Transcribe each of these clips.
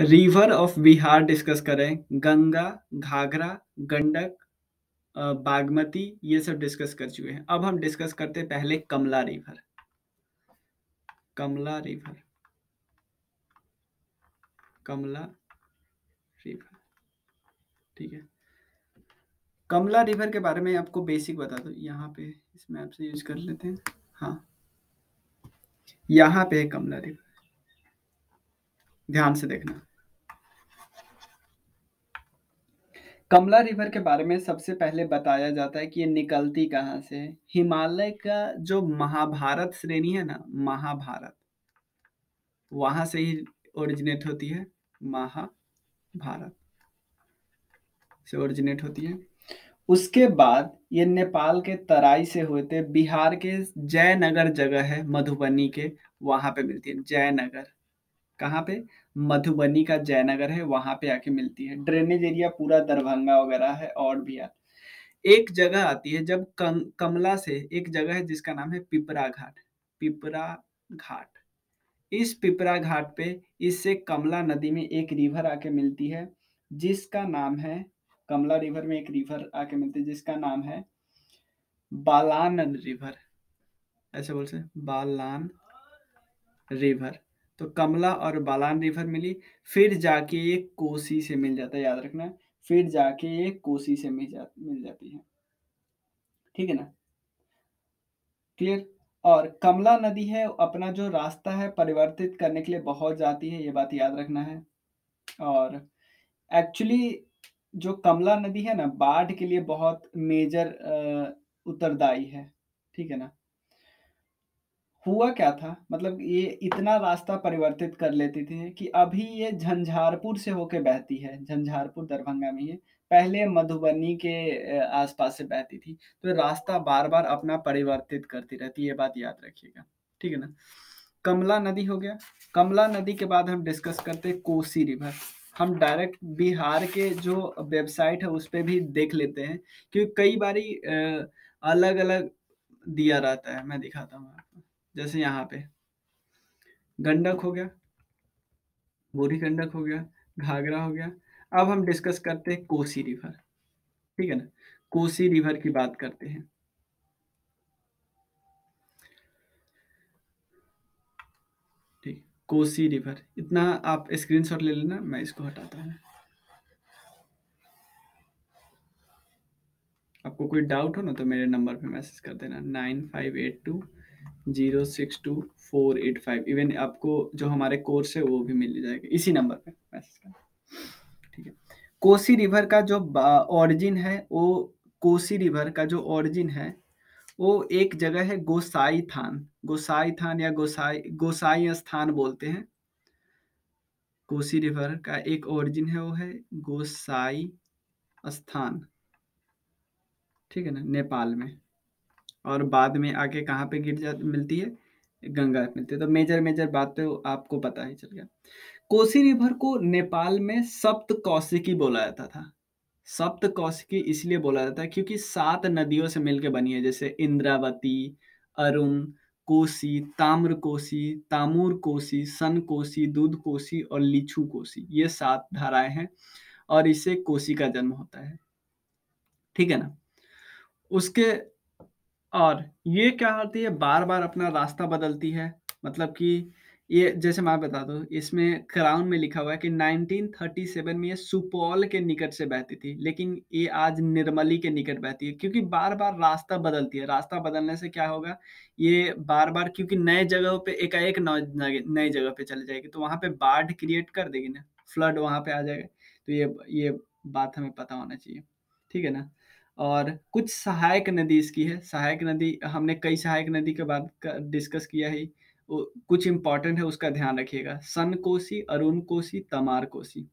River of Bihar discuss करें गंगा घाघरा गंडक बागमती ये सब डिस्कस कर चुके हैं अब हम डिस्कस करते हैं पहले Kamla river Kamla river Kamla river ठीक है कमला रिवर के बारे में आपको बेसिक बता दो यहाँ पे इस मैप से यूज कर लेते हैं हाँ यहाँ पे है कमला रिवर ध्यान से देखना कमला रिवर के बारे में सबसे पहले बताया जाता है कि ये निकलती कहाँ से हिमालय का जो महाभारत श्रेणी है ना महाभारत वहां से ही ओरिजिनेट होती है महाभारत से ओरिजिनेट होती है उसके बाद ये नेपाल के तराई से होते बिहार के जयनगर जगह है मधुबनी के वहां पे मिलती है जयनगर कहाँ पे मधुबनी का जयनगर है वहां पे आके मिलती है ड्रेनेज एरिया पूरा दरभंगा वगैरह है और बिहार एक जगह आती है जब कम, कमला से एक जगह है जिसका नाम है पिपरा घाट पिपरा घाट इस पिपरा घाट पे इससे कमला नदी में एक रिवर आके मिलती है जिसका नाम है कमला रिवर में एक रिवर आके मिलती है जिसका नाम है बालान रिवर ऐसे बोल से बालान रिवर तो कमला और बालान रिवर मिली फिर जाके ये कोसी से मिल जाता है याद रखना फिर जाके ये कोसी से मिल जा मिल जाती है ठीक है ना क्लियर और कमला नदी है अपना जो रास्ता है परिवर्तित करने के लिए बहुत जाती है ये बात याद रखना है और एक्चुअली जो कमला नदी है ना बाढ़ के लिए बहुत मेजर उत्तरदायी है ठीक है ना हुआ क्या था मतलब ये इतना रास्ता परिवर्तित कर लेती थी कि अभी ये झंझारपुर से होके बहती है झंझारपुर दरभंगा में ये पहले मधुबनी के आसपास से बहती थी तो रास्ता बार बार अपना परिवर्तित करती रहती है ये बात याद रखिएगा ठीक है ना कमला नदी हो गया कमला नदी के बाद हम डिस्कस करते हैं कोसी रिवर हम डायरेक्ट बिहार के जो वेबसाइट है उस पर भी देख लेते हैं क्योंकि कई बारी अलग अलग दिया रहता है मैं दिखाता हूँ जैसे यहाँ पे गंडक हो गया बूढ़ी गंडक हो गया घाघरा हो गया अब हम डिस्कस करते हैं कोसी रिवर ठीक है ना कोसी रिवर की बात करते हैं ठीक कोसी रिवर इतना आप स्क्रीनशॉट ले लेना मैं इसको हटाता हूँ आपको कोई डाउट हो ना तो मेरे नंबर पे मैसेज कर देना nine five eight two zero six two four eight five even आपको जो हमारे कोर्स है वो भी मिल जाएगा इसी नंबर पे मैसेज कर ठीक है कोसी रिवर का जो ऑरिजिन है वो कोसी रिवर का जो ऑरिजिन है वो एक जगह है गोसाई थान गोसाई थान या गोसाई गोसाई स्थान बोलते हैं कोसी रिवर का एक ओरिजिन है वो है गोसाई स्थान ठीक है ना नेपाल में और बाद में आके कहाँ पे गिर जा मिलती है गंगा मिलती है तो मेजर मेजर बात तो आपको पता ही चल गया कोसी रिवर को नेपाल में सप्त कौशिकी बोला जाता था सप्त कौशिकी इसलिए बोला जाता है क्योंकि सात नदियों से मिलकर बनी है जैसे इंद्रावती अरुण कोसी ताम्र कोसी तामूर कोसी सन कोसी दूध कोसी और लीछू कोसी ये सात धाराएं हैं और इसे कोसी का जन्म होता है ठीक है ना उसके और ये क्या होती है बार बार अपना रास्ता बदलती है मतलब कि ये जैसे मैं बता दूं इसमें क्राउन में लिखा हुआ है कि 1937 में ये सुपौल के निकट से बहती थी लेकिन ये आज निर्मली के निकट बहती है क्योंकि बार बार रास्ता बदलती है रास्ता बदलने से क्या होगा ये बार बार क्योंकि नए जगह पे एकाएक नए जगह पे चले जाएगी तो वहाँ पे बाढ़ क्रिएट कर देगी ना फ्लड वहाँ पे आ जाएगा तो ये ये बात हमें पता होना चाहिए ठीक है ना और कुछ सहायक नदी इसकी है सहायक नदी हमने कई सहायक नदी के बाद डिस्कस किया ही कुछ इंपॉर्टेंट है उसका ध्यान रखिएगा सन कोसी अरुण कोसी तमार कोसी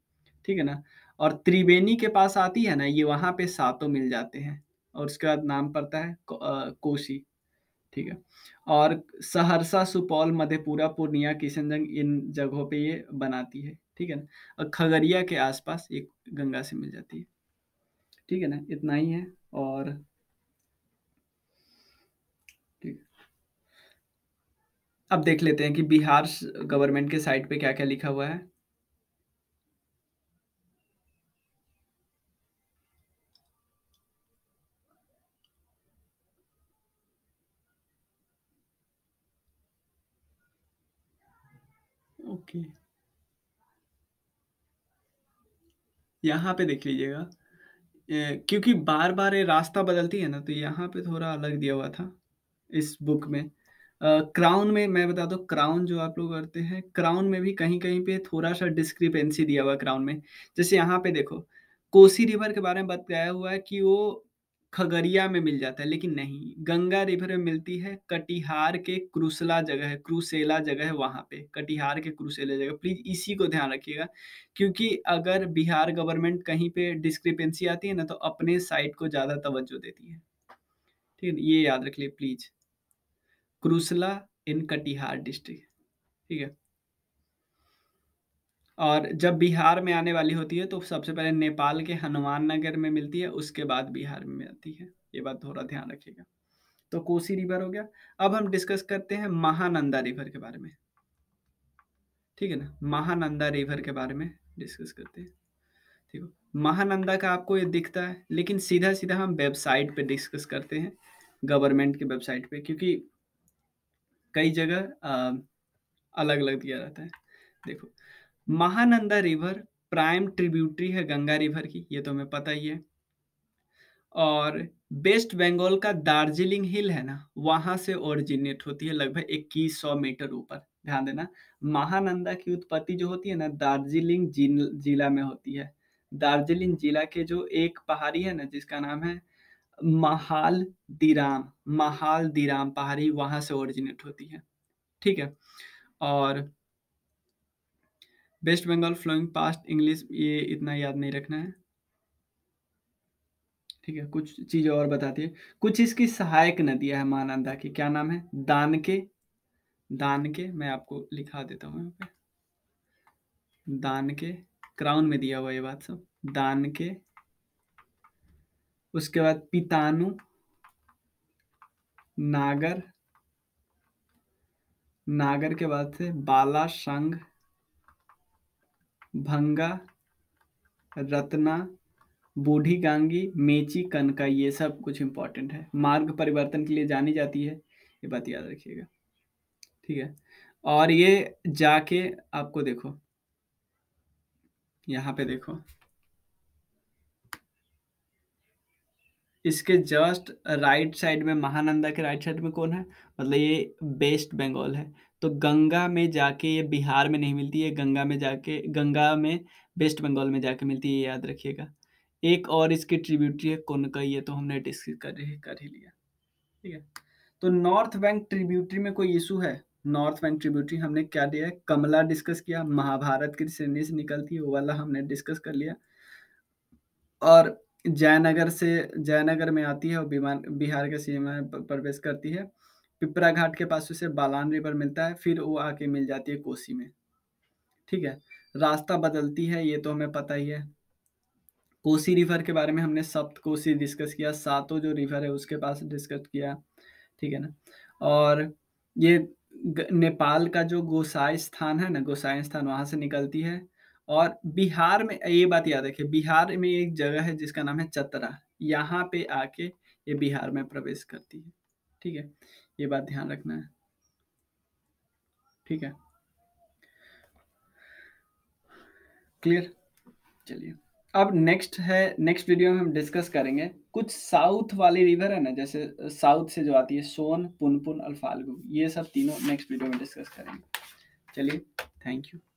ठीक है ना और त्रिवेणी के पास आती है ना ये वहां पे सातों मिल जाते हैं और उसके बाद नाम पड़ता है को, आ, कोसी ठीक है और सहरसा सुपौल मधेपुरा पूर्णिया किशनगंज इन जगहों पे ये बनाती है ठीक है ना और खगड़िया के आसपास एक गंगा से मिल जाती है ठीक है ना इतना ही है और ठीक अब देख लेते हैं कि बिहार गवर्नमेंट के साइट पे क्या क्या लिखा हुआ है ओके okay. यहाँ पे देख लीजिएगा क्योंकि बार बार ये रास्ता बदलती है ना तो यहाँ पे थोड़ा अलग दिया हुआ था इस बुक में क्राउन में मैं बता दूं क्राउन जो आप लोग करते हैं क्राउन में भी कहीं कहीं पे थोड़ा सा डिस्क्रिपेंसी दिया हुआ क्राउन में जैसे यहाँ पे देखो कोसी रिवर के बारे में बताया हुआ है कि वो खगड़िया में मिल जाता है लेकिन नहीं गंगा रिवर में मिलती है कटिहार के क्रूसला जगह है क्रूसेला जगह है वहाँ पे कटिहार के क्रुसेला जगह प्लीज इसी को ध्यान रखिएगा क्योंकि अगर बिहार गवर्नमेंट कहीं पे डिस्क्रिपेंसी आती है ना तो अपने साइड को ज़्यादा तवज्जो देती है ठीक है ये याद रख लिए please Kursela in Katihar district ठीक है और जब बिहार में आने वाली होती है तो सबसे पहले नेपाल के हनुमान नगर में मिलती है उसके बाद बिहार में आती है ये बात थोड़ा ध्यान रखिएगा तो कोसी रिवर हो गया अब हम डिस्कस करते हैं महानंदा रिवर के बारे में ठीक है ना महानंदा रिवर के बारे में डिस्कस करते हैं ठीक है महानंदा का आपको ये दिखता है लेकिन सीधा सीधा हम वेबसाइट पे डिस्कस करते हैं गवर्नमेंट की वेबसाइट पे क्योंकि कई जगह अलग अलग दिया रहता है देखो महानंदा रिवर प्राइम ट्रिब्यूटरी है गंगा रिवर की ये तो हमें पता ही है और वेस्ट बंगाल का दार्जिलिंग हिल है ना वहां से ओरिजिनेट होती है लगभग इक्कीस सौ मीटर ऊपर ध्यान देना महानंदा की उत्पत्ति जो होती है ना दार्जिलिंग जिला में होती है दार्जिलिंग जिला के जो एक पहाड़ी है ना जिसका नाम है महाल दिराम महाल दिराम पहाड़ी वहां से ओरिजिनेट होती है ठीक है और West Bengal flowing past English ये इतना याद नहीं रखना है ठीक है कुछ चीज़ें और बताती है कुछ इसकी सहायक नदियां है महानंदा की क्या नाम है दान के दान के मैं आपको लिखा देता हूँ यहाँ पे दान के क्राउन में दिया हुआ ये बात सब दान के उसके बाद पितानु नागर नागर के बाद से बाला संघ भंगा रत्ना बूढ़ी गांगी मेची कनका ये सब कुछ इंपॉर्टेंट है मार्ग परिवर्तन के लिए जानी जाती है ये बात याद रखिएगा ठीक है और ये जाके आपको देखो यहाँ पे देखो इसके जस्ट राइट साइड में महानंदा के राइट साइड में कौन है मतलब ये वेस्ट बंगाल है तो गंगा में जाके ये बिहार में नहीं मिलती है गंगा में जाके गंगा में वेस्ट बंगाल में जाके मिलती है ये याद रखिएगा एक और इसकी ट्रिब्यूटरी है का ये तो हमने डिस्कस कर कर ही लिया ठीक है तो नॉर्थ बैंक ट्रिब्यूटरी में कोई इशू है नॉर्थ बैंक ट्रिब्यूटरी हमने क्या दिया है कमला डिस्कस किया महाभारत की श्रेणी से निकलती है वो वाला हमने डिस्कस कर लिया और जयनगर से जयनगर में आती है और विमान बिहार के सीमा में प्रवेश करती है पिपरा घाट के पास उसे बालान रिवर मिलता है फिर वो आके मिल जाती है कोसी में ठीक है रास्ता बदलती है ये तो हमें पता ही है कोसी रिवर के बारे में हमने सप्त कोसी डिस्कस किया सातों जो रिवर है उसके पास डिस्कस किया ठीक है ना और ये नेपाल का जो गोसाई स्थान है ना गोसाई स्थान वहाँ से निकलती है और बिहार में ये बात याद रखिए बिहार में एक जगह है जिसका नाम है चतरा यहाँ पे आके ये बिहार में प्रवेश करती है ठीक है ये बात ध्यान रखना है ठीक है क्लियर चलिए अब नेक्स्ट है नेक्स्ट वीडियो में हम डिस्कस करेंगे कुछ साउथ वाली रिवर है ना जैसे साउथ से जो आती है सोन पुनपुन अल्फालगु ये सब तीनों नेक्स्ट वीडियो में डिस्कस करेंगे चलिए थैंक यू